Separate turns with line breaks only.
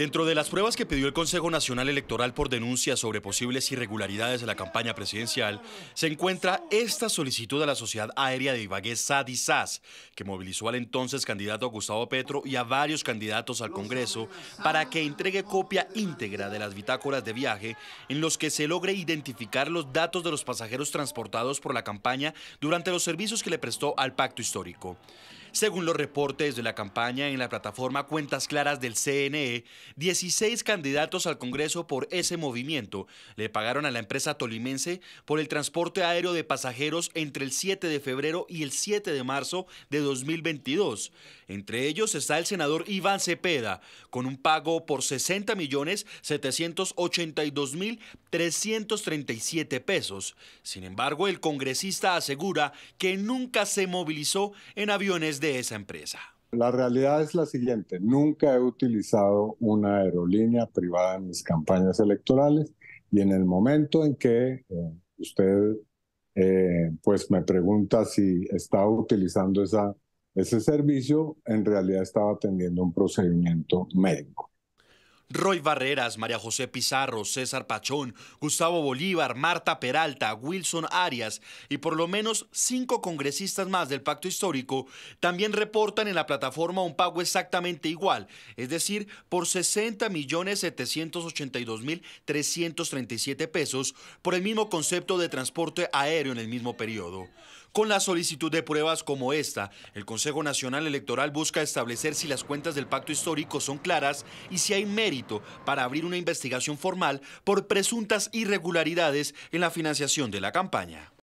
Dentro de las pruebas que pidió el Consejo Nacional Electoral por denuncia sobre posibles irregularidades de la campaña presidencial, se encuentra esta solicitud a la Sociedad Aérea de Ibagué SAS, que movilizó al entonces candidato Gustavo Petro y a varios candidatos al Congreso para que entregue copia íntegra de las bitácoras de viaje en los que se logre identificar los datos de los pasajeros transportados por la campaña durante los servicios que le prestó al pacto histórico. Según los reportes de la campaña en la plataforma Cuentas Claras del CNE, 16 candidatos al Congreso por ese movimiento le pagaron a la empresa tolimense por el transporte aéreo de pasajeros entre el 7 de febrero y el 7 de marzo de 2022. Entre ellos está el senador Iván Cepeda, con un pago por 60 millones 782 mil 337 pesos. Sin embargo, el congresista asegura que nunca se movilizó en aviones de esa empresa?
La realidad es la siguiente, nunca he utilizado una aerolínea privada en mis campañas electorales y en el momento en que eh, usted eh, pues me pregunta si estaba utilizando ese servicio, en realidad estaba atendiendo un procedimiento médico.
Roy Barreras, María José Pizarro, César Pachón, Gustavo Bolívar, Marta Peralta, Wilson Arias y por lo menos cinco congresistas más del pacto histórico también reportan en la plataforma un pago exactamente igual, es decir, por 60.782.337 pesos por el mismo concepto de transporte aéreo en el mismo periodo. Con la solicitud de pruebas como esta, el Consejo Nacional Electoral busca establecer si las cuentas del pacto histórico son claras y si hay mérito para abrir una investigación formal por presuntas irregularidades en la financiación de la campaña.